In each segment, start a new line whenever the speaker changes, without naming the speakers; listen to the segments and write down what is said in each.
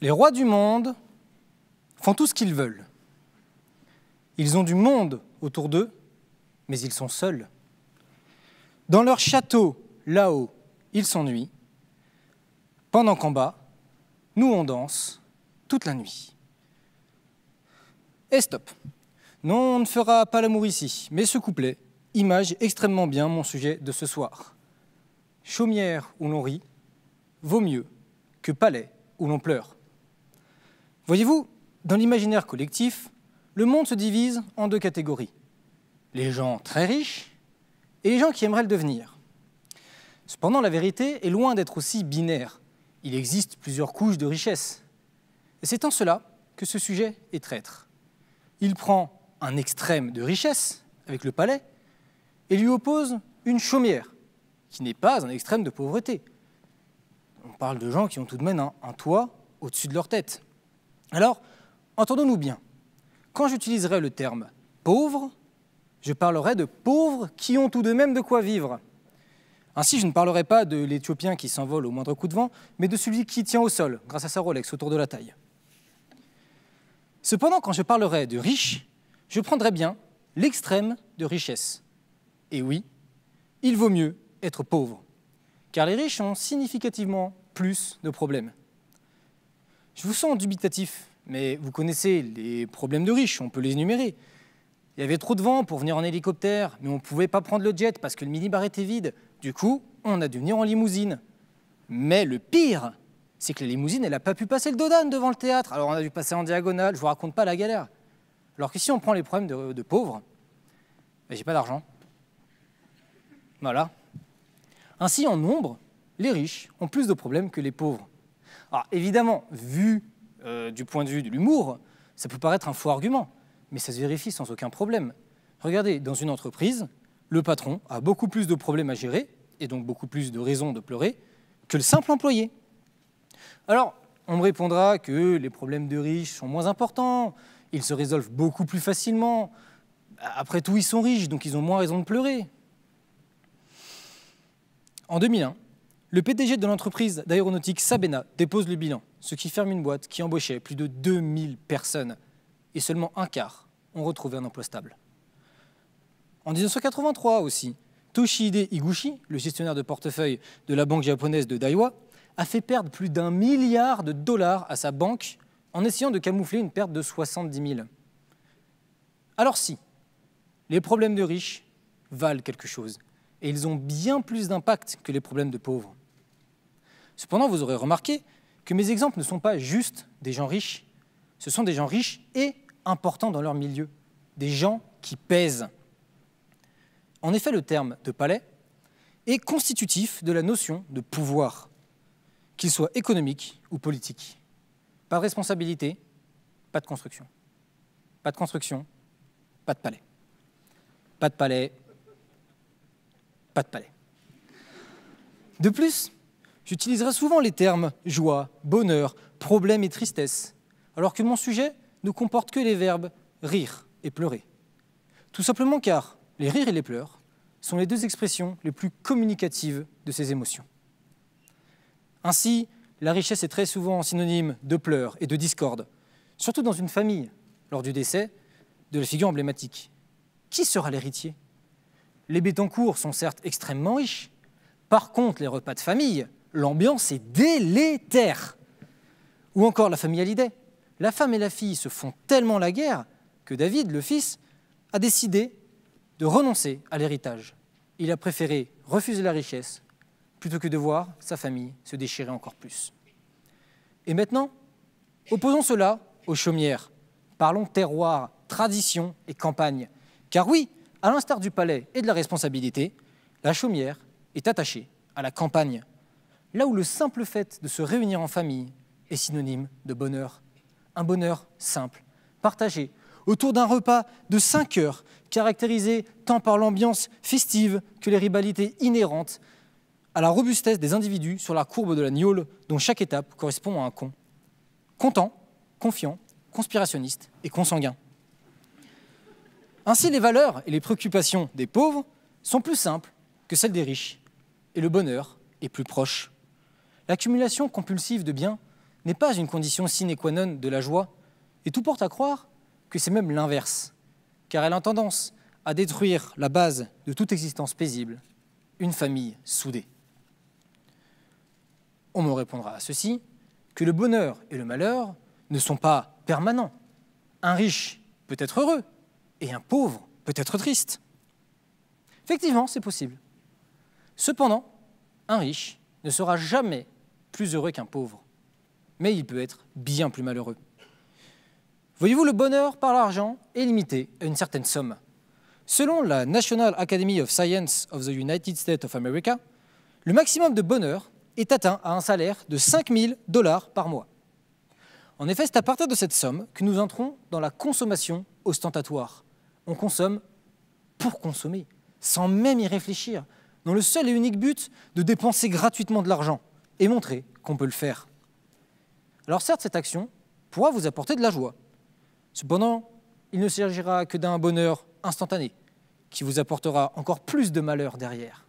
Les rois du monde font tout ce qu'ils veulent. Ils ont du monde autour d'eux, mais ils sont seuls. Dans leur château, là-haut, ils s'ennuient. Pendant qu'en bas, nous on danse toute la nuit. Et stop. Non, on ne fera pas l'amour ici, mais ce couplet image extrêmement bien mon sujet de ce soir. Chaumière où l'on rit vaut mieux que palais où l'on pleure. Voyez-vous, dans l'imaginaire collectif, le monde se divise en deux catégories. Les gens très riches et les gens qui aimeraient le devenir. Cependant, la vérité est loin d'être aussi binaire. Il existe plusieurs couches de richesse. Et c'est en cela que ce sujet est traître. Il prend un extrême de richesse, avec le palais, et lui oppose une chaumière, qui n'est pas un extrême de pauvreté. On parle de gens qui ont tout de même un toit au-dessus de leur tête. Alors, entendons-nous bien. Quand j'utiliserai le terme pauvre, je parlerai de pauvres qui ont tout de même de quoi vivre. Ainsi, je ne parlerai pas de l'Éthiopien qui s'envole au moindre coup de vent, mais de celui qui tient au sol grâce à sa Rolex autour de la taille. Cependant, quand je parlerai de riche, je prendrai bien l'extrême de richesse. Et oui, il vaut mieux être pauvre, car les riches ont significativement plus de problèmes. Je vous sens dubitatif, mais vous connaissez les problèmes de riches, on peut les énumérer. Il y avait trop de vent pour venir en hélicoptère, mais on ne pouvait pas prendre le jet parce que le minibar était vide. Du coup, on a dû venir en limousine. Mais le pire, c'est que la limousine, elle n'a pas pu passer le dodane devant le théâtre. Alors on a dû passer en diagonale, je vous raconte pas la galère. Alors que si on prend les problèmes de, pauvres, ben, j'ai pas d'argent. Voilà. Ainsi, en nombre, les riches ont plus de problèmes que les pauvres. Alors évidemment, vu euh, du point de vue de l'humour, ça peut paraître un faux argument, mais ça se vérifie sans aucun problème. Regardez, dans une entreprise, le patron a beaucoup plus de problèmes à gérer, et donc beaucoup plus de raisons de pleurer, que le simple employé. Alors, on me répondra que les problèmes de riches sont moins importants, ils se résolvent beaucoup plus facilement. Après tout, ils sont riches, donc ils ont moins raison de pleurer. En 2001, le PDG de l'entreprise d'aéronautique Sabena dépose le bilan, ce qui ferme une boîte qui embauchait plus de 2000 personnes. Et seulement un quart ont retrouvé un emploi stable. En 1983 aussi, Toshihide Higuchi, le gestionnaire de portefeuille de la banque japonaise de Daiwa, a fait perdre plus d'un milliard de dollars à sa banque en essayant de camoufler une perte de 70 000. Alors si, les problèmes de riches valent quelque chose, et ils ont bien plus d'impact que les problèmes de pauvres. Cependant, vous aurez remarqué que mes exemples ne sont pas juste des gens riches, ce sont des gens riches et importants dans leur milieu, des gens qui pèsent. En effet, le terme de palais est constitutif de la notion de pouvoir, qu'il soit économique ou politique. Pas de responsabilité, pas de construction. Pas de construction, pas de palais. Pas de palais, pas de palais. De plus, J'utiliserai souvent les termes joie, bonheur, problème et tristesse, alors que mon sujet ne comporte que les verbes rire et pleurer. Tout simplement car les rires et les pleurs sont les deux expressions les plus communicatives de ces émotions. Ainsi, la richesse est très souvent synonyme de pleurs et de discorde, surtout dans une famille, lors du décès de la figure emblématique. Qui sera l'héritier Les Bétancourt sont certes extrêmement riches, par contre les repas de famille l'ambiance est délétère. Ou encore la famille Hallyday. La femme et la fille se font tellement la guerre que David, le fils, a décidé de renoncer à l'héritage. Il a préféré refuser la richesse plutôt que de voir sa famille se déchirer encore plus. Et maintenant, opposons cela aux chaumières. Parlons terroir, tradition et campagne. Car oui, à l'instar du palais et de la responsabilité, la chaumière est attachée à la campagne là où le simple fait de se réunir en famille est synonyme de bonheur. Un bonheur simple, partagé, autour d'un repas de 5 heures, caractérisé tant par l'ambiance festive que les rivalités inhérentes à la robustesse des individus sur la courbe de la gnôle dont chaque étape correspond à un con. Content, confiant, conspirationniste et consanguin. Ainsi, les valeurs et les préoccupations des pauvres sont plus simples que celles des riches, et le bonheur est plus proche. L'accumulation compulsive de biens n'est pas une condition sine qua non de la joie, et tout porte à croire que c'est même l'inverse, car elle a tendance à détruire la base de toute existence paisible, une famille soudée. On me répondra à ceci que le bonheur et le malheur ne sont pas permanents. Un riche peut être heureux et un pauvre peut être triste. Effectivement, c'est possible. Cependant, un riche ne sera jamais plus heureux qu'un pauvre, mais il peut être bien plus malheureux. Voyez-vous, le bonheur par l'argent est limité à une certaine somme. Selon la National Academy of Science of the United States of America, le maximum de bonheur est atteint à un salaire de 5000 dollars par mois. En effet, c'est à partir de cette somme que nous entrons dans la consommation ostentatoire. On consomme pour consommer, sans même y réfléchir, dans le seul et unique but de dépenser gratuitement de l'argent et montrer qu'on peut le faire. Alors certes, cette action pourra vous apporter de la joie. Cependant, il ne s'agira que d'un bonheur instantané, qui vous apportera encore plus de malheur derrière.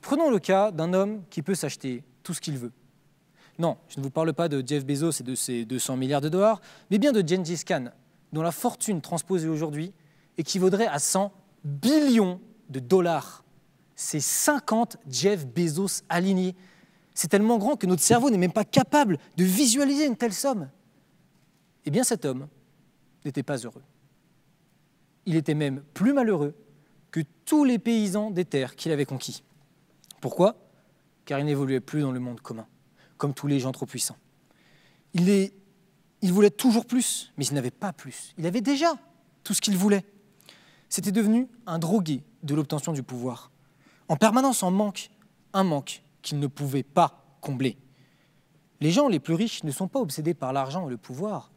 Prenons le cas d'un homme qui peut s'acheter tout ce qu'il veut. Non, je ne vous parle pas de Jeff Bezos et de ses 200 milliards de dollars, mais bien de Gengis Khan, dont la fortune transposée aujourd'hui équivaudrait à 100 billions de dollars. C'est 50 Jeff Bezos alignés c'est tellement grand que notre cerveau n'est même pas capable de visualiser une telle somme. Eh bien cet homme n'était pas heureux. Il était même plus malheureux que tous les paysans des terres qu'il avait conquis. Pourquoi Car il n'évoluait plus dans le monde commun, comme tous les gens trop puissants. Il, voulait toujours plus, mais il n'avait pas plus. Il avait déjà tout ce qu'il voulait. C'était devenu un drogué de l'obtention du pouvoir. En permanence en manque, un manque qu'il ne pouvait pas combler. Les gens les plus riches ne sont pas obsédés par l'argent et le pouvoir,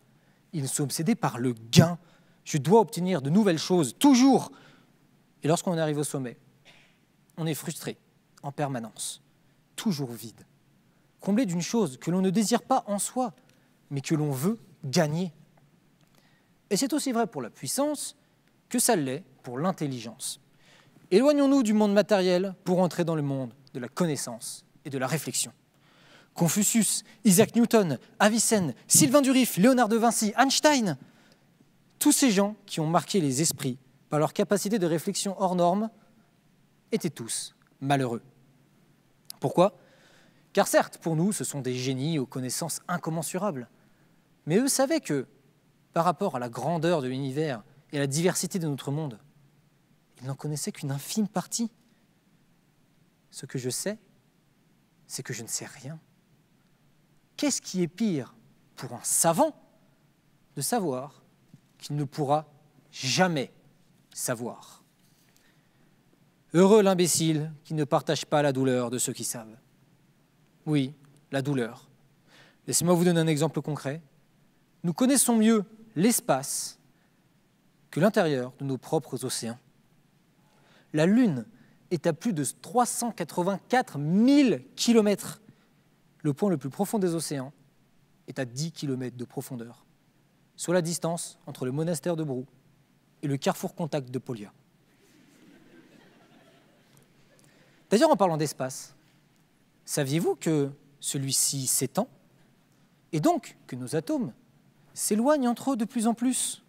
ils sont obsédés par le gain. Je dois obtenir de nouvelles choses, toujours. Et lorsqu'on arrive au sommet, on est frustré en permanence, toujours vide, comblé d'une chose que l'on ne désire pas en soi, mais que l'on veut gagner. Et c'est aussi vrai pour la puissance que ça l'est pour l'intelligence. Éloignons-nous du monde matériel pour entrer dans le monde de la connaissance et de la réflexion. Confucius, Isaac Newton, Avicenne, Sylvain Durif, Léonard de Vinci, Einstein, tous ces gens qui ont marqué les esprits par leur capacité de réflexion hors norme étaient tous malheureux. Pourquoi Car certes, pour nous, ce sont des génies aux connaissances incommensurables, mais eux savaient que, par rapport à la grandeur de l'univers et à la diversité de notre monde, ils n'en connaissaient qu'une infime partie. Ce que je sais, c'est que je ne sais rien. Qu'est-ce qui est pire pour un savant de savoir qu'il ne pourra jamais savoir Heureux l'imbécile qui ne partage pas la douleur de ceux qui savent. Oui, la douleur. Laissez-moi vous donner un exemple concret. Nous connaissons mieux l'espace que l'intérieur de nos propres océans. La Lune est à plus de 384 000 km. Le point le plus profond des océans est à 10 km de profondeur, soit la distance entre le monastère de Brou et le carrefour contact de Polia. D'ailleurs, en parlant d'espace, saviez-vous que celui-ci s'étend et donc que nos atomes s'éloignent entre eux de plus en plus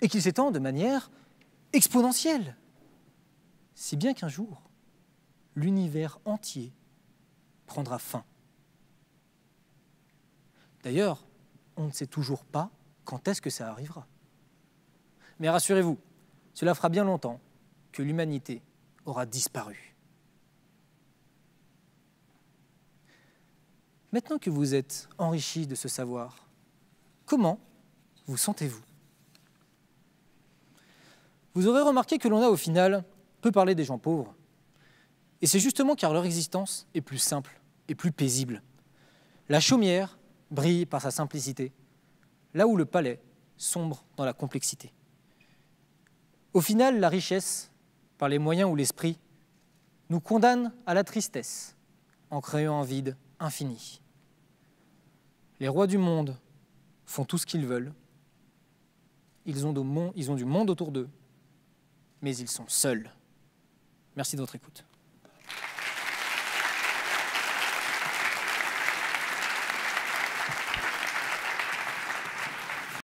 et qu'ils s'étendent de manière exponentielle si bien qu'un jour, l'univers entier prendra fin. D'ailleurs, on ne sait toujours pas quand est-ce que ça arrivera. Mais rassurez-vous, cela fera bien longtemps que l'humanité aura disparu. Maintenant que vous êtes enrichi de ce savoir, comment vous sentez-vous Vous aurez remarqué que l'on a au final peut parler des gens pauvres. Et c'est justement car leur existence est plus simple et plus paisible. La chaumière brille par sa simplicité, là où le palais sombre dans la complexité. Au final, la richesse, par les moyens ou l'esprit, nous condamne à la tristesse en créant un vide infini. Les rois du monde font tout ce qu'ils veulent. Ils ont, du monde autour d'eux, mais ils sont seuls. Merci de votre écoute.